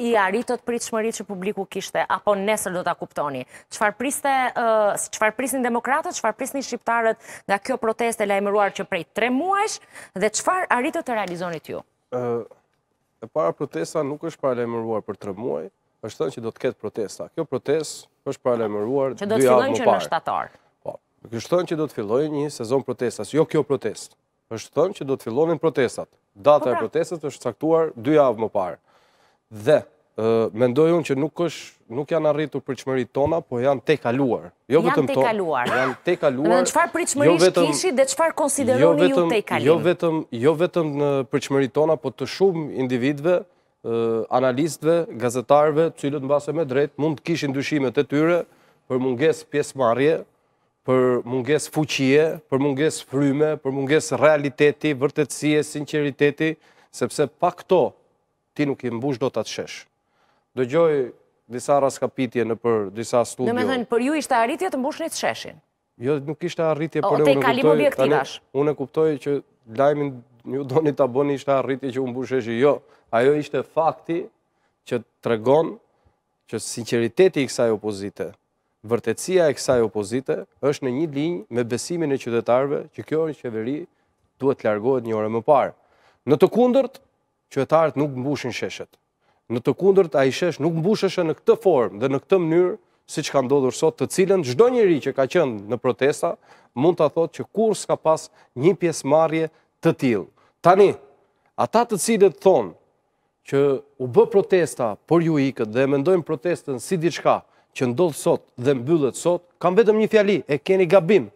i arritët për i të shmërit që publiku kishte, apo nesër do të kuptoni. Qëfar prisën demokratët, qëfar prisën i shqiptarët nga kjo protest e lajmëruar që prej tre muajsh, dhe qëfar arritët të realizonit ju? E para protesta nuk është para lajmëruar për tre muaj, është thënë që do të ketë protesta. Kjo protest është para lajmëruar dhe avë më parë. Që do të fillojnë që në shtatarë? Po, është thënë që do të fillojnë një sezon protestas, jo kjo protest dhe mendoj unë që nuk është nuk janë arritur pritshmëritë tona, po janë te kaluar. Jo, jo vetëm to. Janë te kaluar. Janë çfarë pritshmërisht kishi dhe çfarë konsideroni jo ju te Jo vetëm jo vetëm në pritshmëritë tona, po të shumë individëve analistëve, gazetarëve, të cilët mbase me drejt mund të kishin dyshimet e tyre për mungesë pjesëmarrje, për mungesë fuqie, për mungesë fryme, për mungesë realiteti, vërtetësie, sinqeriteti, sepse pa këto ti nuk i mbush do të të shesh. Dëgjoj disa raskapitje në për disa studio. Në me thënë, për ju ishte arritje të mbush një të sheshin? Jo, nuk ishte arritje, për e unë kuptoj... kalim objektivash. Unë kuptoj që lajmin një do një të bëni ishte arritje që unë mbush sheshi. Jo, ajo ishte fakti që të regon që sinceriteti i kësaj opozite, vërtetësia i kësaj opozite, është në një linjë me besimin e qytetarve që kjo qeveri duhet të largohet një orë më parë. Në të kundërt, qytetarët nuk mbushin sheshet. Në të kundërt, ai shesh nuk mbusheshe në këtë formë dhe në këtë mënyrë siç ka ndodhur sot, të cilën çdo njeri që ka qenë në protesta mund ta thotë që kur s'ka pas një pjesëmarrje të tillë. Tani, ata të cilët thonë që u bë protesta, por ju ikët dhe mendojnë protestën si diçka që ndodh sot dhe mbyllet sot, kam vetëm një fjali, e keni gabim.